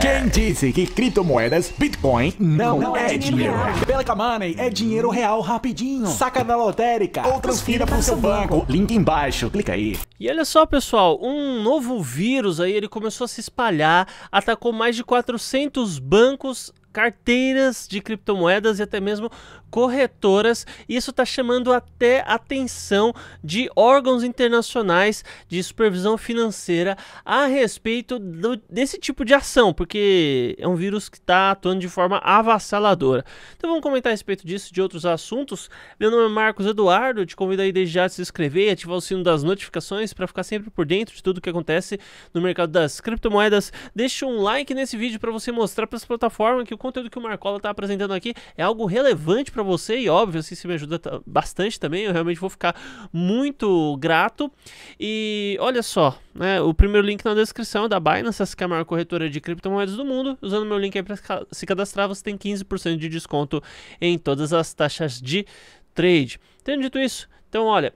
Quem disse que criptomoedas, Bitcoin, não, não é, é dinheiro? dinheiro. Pelica Money é dinheiro real rapidinho. Saca da lotérica ou transfira para o seu banco. banco. Link embaixo, clica aí. E olha só, pessoal, um novo vírus aí, ele começou a se espalhar, atacou mais de 400 bancos carteiras de criptomoedas e até mesmo corretoras. Isso está chamando até atenção de órgãos internacionais de supervisão financeira a respeito do, desse tipo de ação, porque é um vírus que está atuando de forma avassaladora. Então vamos comentar a respeito disso de outros assuntos. Meu nome é Marcos Eduardo, te convido aí desde já a se inscrever e ativar o sino das notificações para ficar sempre por dentro de tudo que acontece no mercado das criptomoedas. Deixa um like nesse vídeo para você mostrar para as plataformas que o conteúdo que o Marcola está apresentando aqui é algo relevante para você e óbvio, assim, se me ajuda bastante também, eu realmente vou ficar muito grato. E olha só, né, o primeiro link na descrição é da Binance, essa que é a maior corretora de criptomoedas do mundo. Usando meu link aí para se cadastrar, você tem 15% de desconto em todas as taxas de trade. Tendo dito isso, então olha,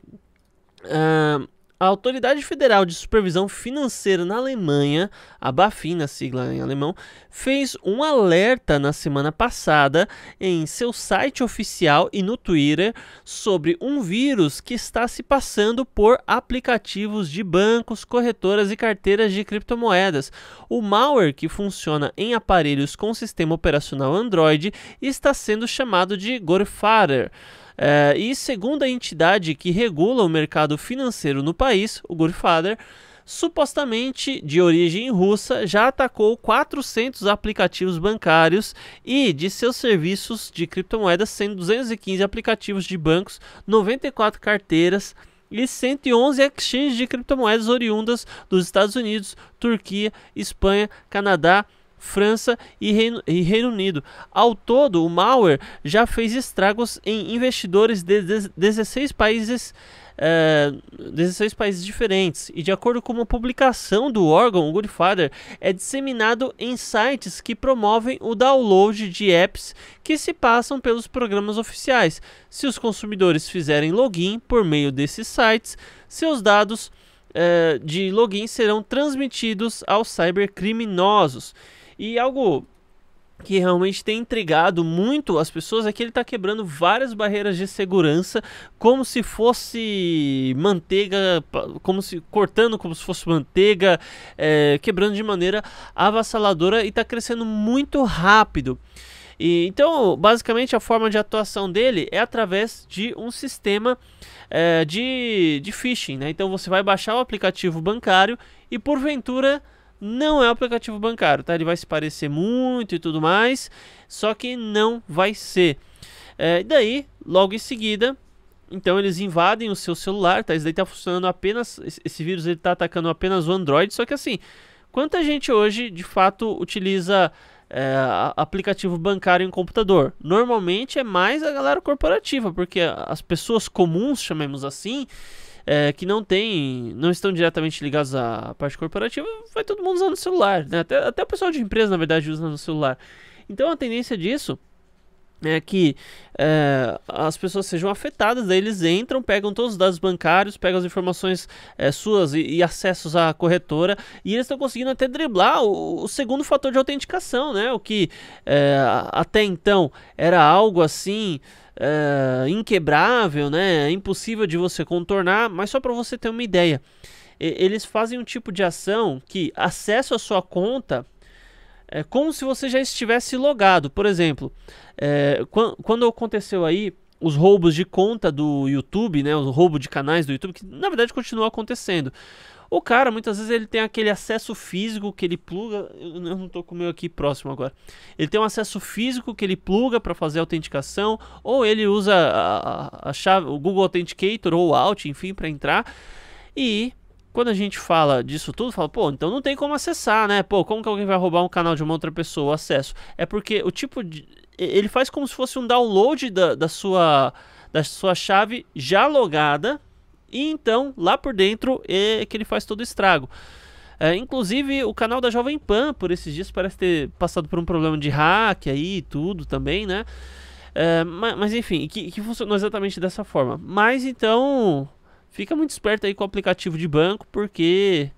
uh, a Autoridade Federal de Supervisão Financeira na Alemanha, a BaFin, na sigla em alemão, fez um alerta na semana passada em seu site oficial e no Twitter sobre um vírus que está se passando por aplicativos de bancos, corretoras e carteiras de criptomoedas. O malware, que funciona em aparelhos com sistema operacional Android, está sendo chamado de Gorfarer. É, e segundo a entidade que regula o mercado financeiro no país, o Goodfather, supostamente de origem russa, já atacou 400 aplicativos bancários e de seus serviços de criptomoedas, sendo 215 aplicativos de bancos, 94 carteiras e 111 exchanges de criptomoedas oriundas dos Estados Unidos, Turquia, Espanha, Canadá, França e Reino, e Reino Unido. Ao todo, o malware já fez estragos em investidores de, 16 países é, eh, 16 países diferentes, e de acordo com uma publicação do órgão, o Goodfather é disseminado em sites que promovem o download de apps que se passam pelos programas oficiais. Se os consumidores fizerem login por meio desses sites, seus dados é, de login serão transmitidos aos cybercriminosos. E algo que realmente tem intrigado muito as pessoas é que ele está quebrando várias barreiras de segurança, como se fosse manteiga, como se cortando como se fosse manteiga, é, quebrando de maneira avassaladora e está crescendo muito rápido. E, então, basicamente, a forma de atuação dele é através de um sistema é, de, de phishing. Né? Então, você vai baixar o aplicativo bancário e, porventura, não é um aplicativo bancário, tá? Ele vai se parecer muito e tudo mais, só que não vai ser. É, daí, logo em seguida, então eles invadem o seu celular, tá? Isso daí tá funcionando apenas. Esse vírus ele tá atacando apenas o Android, só que assim, quanta gente hoje de fato utiliza é, aplicativo bancário em computador? Normalmente é mais a galera corporativa, porque as pessoas comuns, chamemos assim, é, que não tem, não estão diretamente ligados à parte corporativa, vai todo mundo usando o celular, né? Até, até o pessoal de empresa, na verdade, usa no celular. Então a tendência disso é que é, as pessoas sejam afetadas, daí eles entram, pegam todos os dados bancários, pegam as informações é, suas e, e, acessos à corretora, e eles estão conseguindo até driblar o, o, segundo fator de autenticação, né? O que é, até então era algo assim uh, inquebrável, né? É impossível de você contornar, mas só para você ter uma ideia. eles fazem um tipo de ação que acessa a sua conta é como se você já estivesse logado. Por exemplo, é, eh, quando, quando aconteceu aí os roubos de conta do YouTube, né, o roubo de canais do YouTube, que na verdade continua acontecendo. O cara, muitas vezes, ele tem aquele acesso físico que ele pluga. Eu não estou com o meu aqui próximo agora. Ele tem um acesso físico que ele pluga para fazer a autenticação, ou ele usa a, a chave, o Google Authenticator ou o Alt, enfim, para entrar. E quando a gente fala disso tudo, fala, pô, então não tem como acessar, né? Pô, como que alguém vai roubar um canal de uma outra pessoa o acesso? É porque o tipo de. Ele faz como se fosse um download da, da, sua, da sua chave já logada e então, lá por dentro, é que ele faz todo o estrago. É, inclusive, o canal da Jovem Pan, por esses dias, parece ter passado por um problema de hack aí e tudo também, né? É, mas, mas, enfim, que, que funcionou exatamente dessa forma. Mas então, fica muito esperto aí com o aplicativo de banco, porque.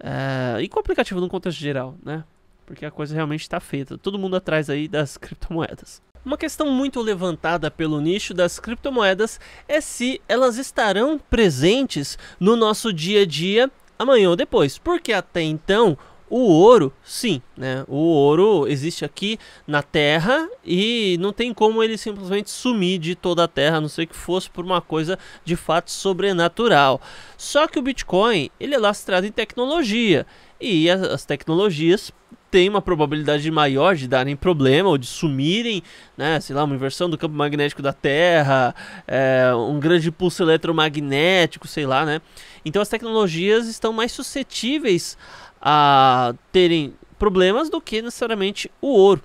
É, e com o aplicativo no contexto geral, né? Porque a coisa realmente está feita. Todo mundo atrás aí das criptomoedas. Uma questão muito levantada pelo nicho das criptomoedas é se elas estarão presentes no nosso dia a dia amanhã ou depois, porque até então o ouro, sim, né? O ouro existe aqui na Terra e não tem como ele simplesmente sumir de toda a Terra, a não ser que fosse por uma coisa de fato sobrenatural. Só que o Bitcoin, ele é lastrado em tecnologia e as tecnologias tem uma probabilidade maior de darem problema ou de sumirem, né? Sei lá, uma inversão do campo magnético da Terra, é, um grande pulso eletromagnético, sei lá, né? Então as tecnologias estão mais suscetíveis a terem problemas do que necessariamente o ouro.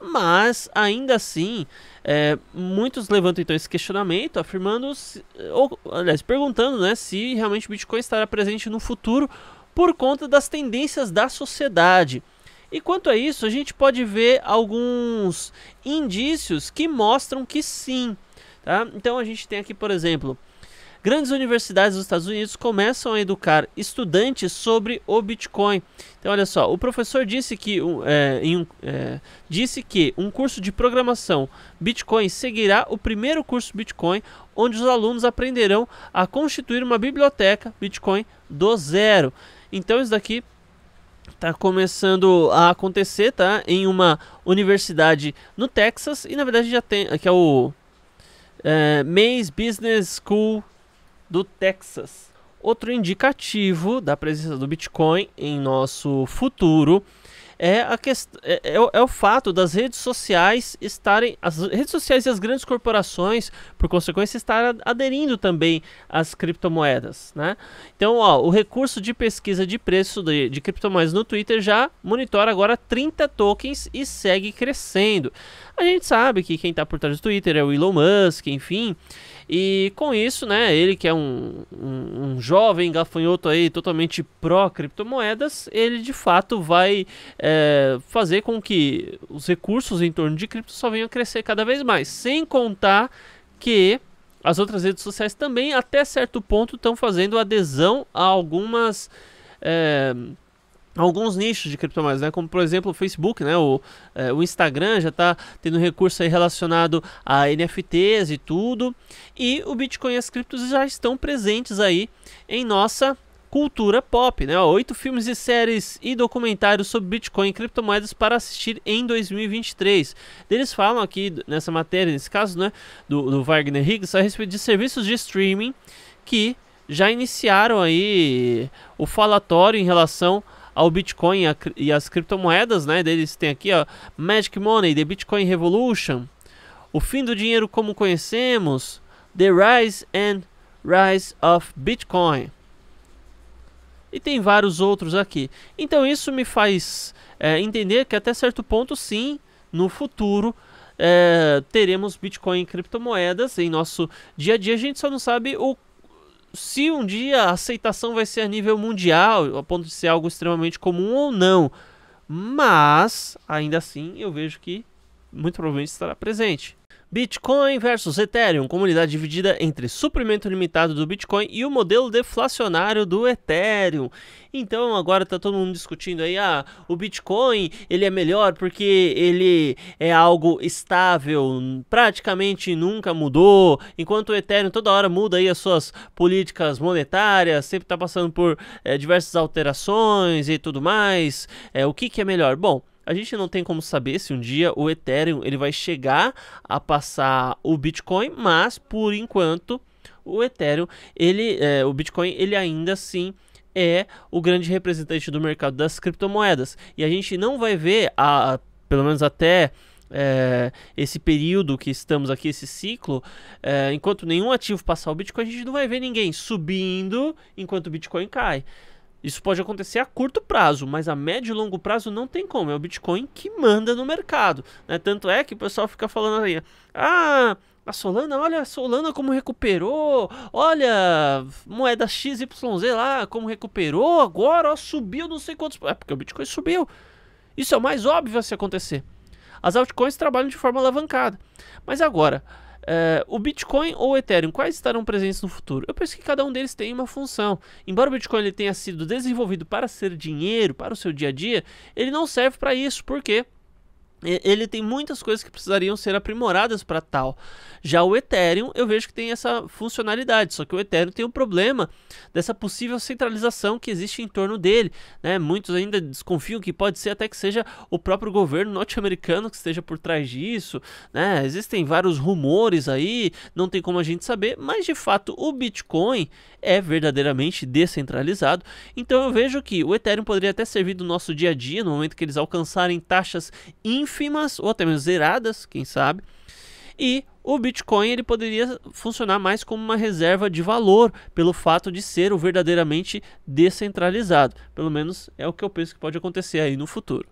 Mas ainda assim, é, muitos levantam então esse questionamento, afirmando, se, ou aliás, perguntando né, se realmente o Bitcoin estará presente no futuro por conta das tendências da sociedade. E quanto a isso, a gente pode ver alguns indícios que mostram que sim. Tá? Então a gente tem aqui, por exemplo, grandes universidades dos Estados Unidos começam a educar estudantes sobre o Bitcoin. Então, olha só, o professor disse que, um, é, um, é, disse que um curso de programação Bitcoin seguirá o primeiro curso Bitcoin, onde os alunos aprenderão a constituir uma biblioteca Bitcoin do zero. Então, isso daqui tá começando a acontecer, tá? Em uma universidade no Texas e na verdade já tem, que é o é, Mays Business School do Texas. Outro indicativo da presença do Bitcoin em nosso futuro é, a questão É, é, é, o fato das redes sociais estarem. As redes sociais e as grandes corporações, por consequência, estarem aderindo também às criptomoedas. Né? Então, ó, o recurso de pesquisa de preço de, de criptomoedas no Twitter já monitora agora 30 tokens e segue crescendo. A gente sabe que quem está por trás do Twitter é o Elon Musk, enfim. E com isso, né, ele que é um, um, um jovem gafanhoto aí totalmente pró-criptomoedas, ele de fato vai é, fazer com que os recursos em torno de cripto só venham a crescer cada vez mais. Sem contar que as outras redes sociais também, até certo ponto, estão fazendo adesão a algumas. É, alguns nichos de criptomoedas, né? como por exemplo o Facebook, né? o, é, o Instagram já está tendo recurso aí relacionado a NFTs e tudo, e o Bitcoin e as criptos já estão presentes aí em nossa cultura pop, né? Oito filmes e séries e documentários sobre Bitcoin e criptomoedas para assistir em 2023. Eles falam aqui nessa matéria, nesse caso, né, do, do Wagner Higgs, a respeito de serviços de streaming que já iniciaram aí o falatório em relação ao Bitcoin e as criptomoedas, né? Deles tem aqui, ó, Magic Money, The Bitcoin Revolution, O Fim do Dinheiro Como Conhecemos, The Rise and Rise of Bitcoin e tem vários outros aqui. Então isso me faz é, entender que até certo ponto, sim, no futuro é, teremos Bitcoin e criptomoedas em nosso dia a dia. A gente só não sabe o, se um dia a aceitação vai ser a nível mundial, a ponto de ser algo extremamente comum ou não. Mas, ainda assim, eu vejo que muito provavelmente estará presente. Bitcoin versus Ethereum, comunidade dividida entre suprimento limitado do Bitcoin e o modelo deflacionário do Ethereum. Então agora tá todo mundo discutindo aí, ah, o Bitcoin ele é melhor porque ele é algo estável, praticamente nunca mudou, enquanto o Ethereum toda hora muda aí as suas políticas monetárias, sempre tá passando por é, diversas alterações e tudo mais. É, o que que é melhor? Bom, a gente não tem como saber se um dia o Ethereum ele vai chegar a passar o Bitcoin, mas por enquanto o Ethereum, ele, é, o Bitcoin, ele ainda assim é o grande representante do mercado das criptomoedas. E a gente não vai ver, a, a pelo menos até é, esse período que estamos aqui, esse ciclo, é, enquanto nenhum ativo passar o Bitcoin, a gente não vai ver ninguém subindo enquanto o Bitcoin cai. Isso pode acontecer a curto prazo, mas a médio e longo prazo não tem como. É o Bitcoin que manda no mercado. Né? Tanto é que o pessoal fica falando aí: ah, a Solana, olha a Solana como recuperou, olha moeda XYZ lá como recuperou, agora ó, subiu não sei quantos. É porque o Bitcoin subiu. Isso é o mais óbvio a se acontecer. As altcoins trabalham de forma alavancada. Mas agora, Uh, o Bitcoin ou o Ethereum, quais estarão presentes no futuro? Eu penso que cada um deles tem uma função. Embora o Bitcoin ele tenha sido desenvolvido para ser dinheiro, para o seu dia a dia, ele não serve para isso. Por quê? ele tem muitas coisas que precisariam ser aprimoradas para tal. Já o Ethereum, eu vejo que tem essa funcionalidade, só que o Ethereum tem um problema dessa possível centralização que existe em torno dele. Né? Muitos ainda desconfiam que pode ser até que seja o próprio governo norte-americano que esteja por trás disso. Né? Existem vários rumores aí, não tem como a gente saber, mas de fato o Bitcoin é verdadeiramente descentralizado. Então eu vejo que o Ethereum poderia até servir do nosso dia a dia no momento que eles alcançarem taxas ínfimas ou até mesmo zeradas, quem sabe. E o Bitcoin ele poderia funcionar mais como uma reserva de valor, pelo fato de ser o verdadeiramente descentralizado. Pelo menos é o que eu penso que pode acontecer aí no futuro.